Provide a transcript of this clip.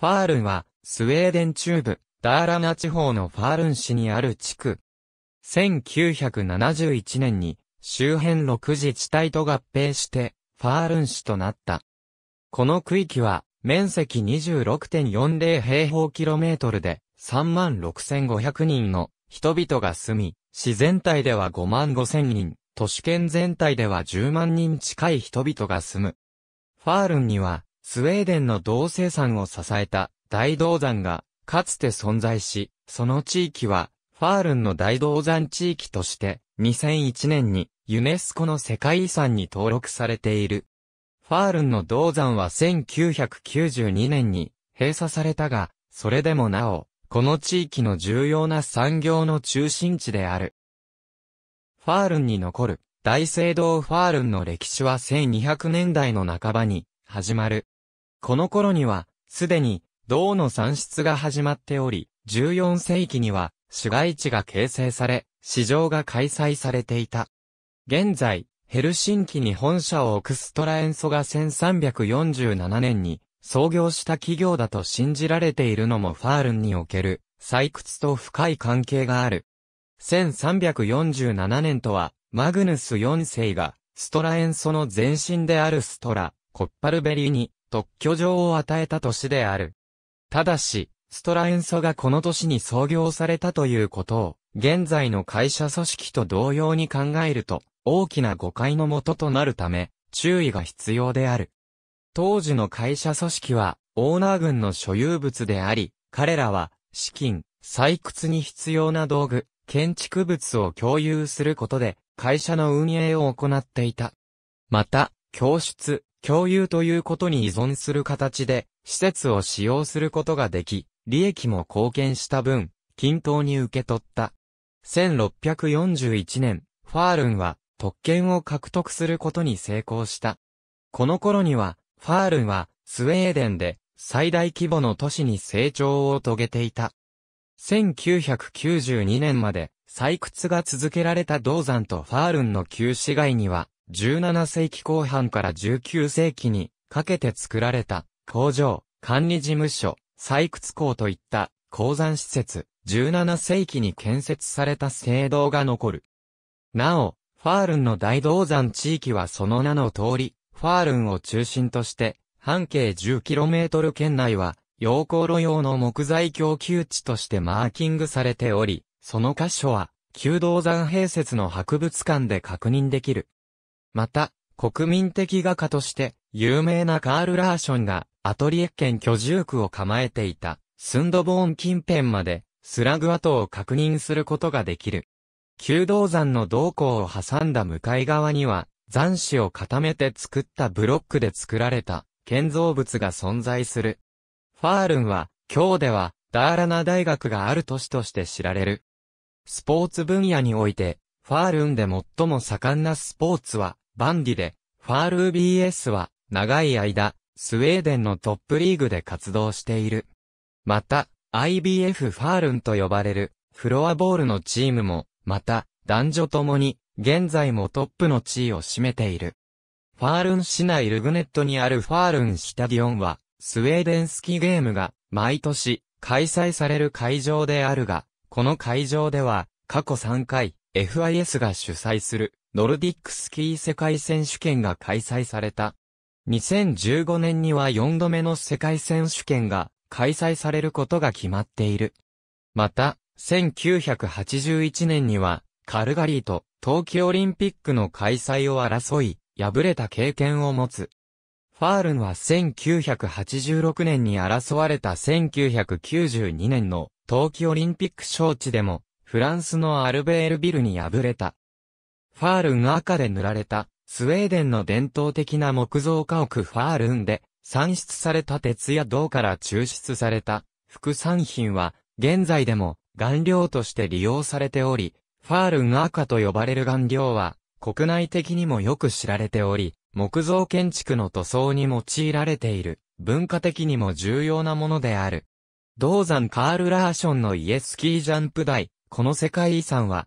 ファールンは、スウェーデン中部、ダーラナ地方のファールン市にある地区。1971年に、周辺6自治体と合併して、ファールン市となった。この区域は、面積26.40平方キロメートルで、36,500人の人々が住み、市全体では55,000人、都市圏全体では10万人近い人々が住む。ファールンには、スウェーデンの銅生産を支えた大銅山がかつて存在し、その地域はファールンの大銅山地域として2001年にユネスコの世界遺産に登録されている。ファールンの銅山は1992年に閉鎖されたが、それでもなお、この地域の重要な産業の中心地である。ファールンに残る大聖堂ファールンの歴史は1200年代の半ばに始まる。この頃には、すでに、銅の産出が始まっており、14世紀には、市街地が形成され、市場が開催されていた。現在、ヘルシンキに本社を置くストラエンソが1347年に創業した企業だと信じられているのもファールンにおける採掘と深い関係がある。1347年とはマグヌス4世がストラエンソの前身であるストラ、コッパルベリーに特許状を与えた年である。ただし、ストラエンソがこの年に創業されたということを、現在の会社組織と同様に考えると、大きな誤解のもととなるため、注意が必要である。当時の会社組織は、オーナー軍の所有物であり、彼らは、資金、採掘に必要な道具、建築物を共有することで、会社の運営を行っていた。また、教室、共有ということに依存する形で、施設を使用することができ、利益も貢献した分、均等に受け取った。1641年、ファールンは特権を獲得することに成功した。この頃には、ファールンはスウェーデンで最大規模の都市に成長を遂げていた。1992年まで採掘が続けられた銅山とファールンの旧市街には17世紀後半から19世紀にかけて作られた工場、管理事務所、採掘工といった鉱山施設、17世紀に建設された聖堂が残る。なお、ファールンの大銅山地域はその名の通り、ファールンを中心として、半径 10km 圏内は、陽光炉用の木材供給地としてマーキングされており、その箇所は、旧銅山併設の博物館で確認できる。また、国民的画家として有名なカール・ラーションがアトリエ県居住区を構えていたスンドボーン近辺までスラグ跡を確認することができる。旧銅山の銅鉱を挟んだ向かい側には残滓を固めて作ったブロックで作られた建造物が存在する。ファールンは今日ではダーラナ大学がある都市として知られる。スポーツ分野においてファールンで最も盛んなスポーツはバンディで、ファール BS は、長い間、スウェーデンのトップリーグで活動している。また、IBF ファールンと呼ばれる、フロアボールのチームも、また、男女ともに、現在もトップの地位を占めている。ファールン市内ルグネットにあるファールンスタディオンは、スウェーデンスキーゲームが、毎年、開催される会場であるが、この会場では、過去3回、FIS が主催する、ノルディックスキー世界選手権が開催された。2015年には4度目の世界選手権が開催されることが決まっている。また、1981年にはカルガリーと冬季オリンピックの開催を争い、敗れた経験を持つ。ファールンは1986年に争われた1992年の冬季オリンピック招致でも、フランスのアルベールビルに敗れた。ファールン赤で塗られた、スウェーデンの伝統的な木造家屋ファールンで、産出された鉄や銅から抽出された、副産品は、現在でも、顔料として利用されており、ファールン赤と呼ばれる顔料は、国内的にもよく知られており、木造建築の塗装に用いられている、文化的にも重要なものである。銅山カール・ラーションのイエスキージャンプ台、この世界遺産は、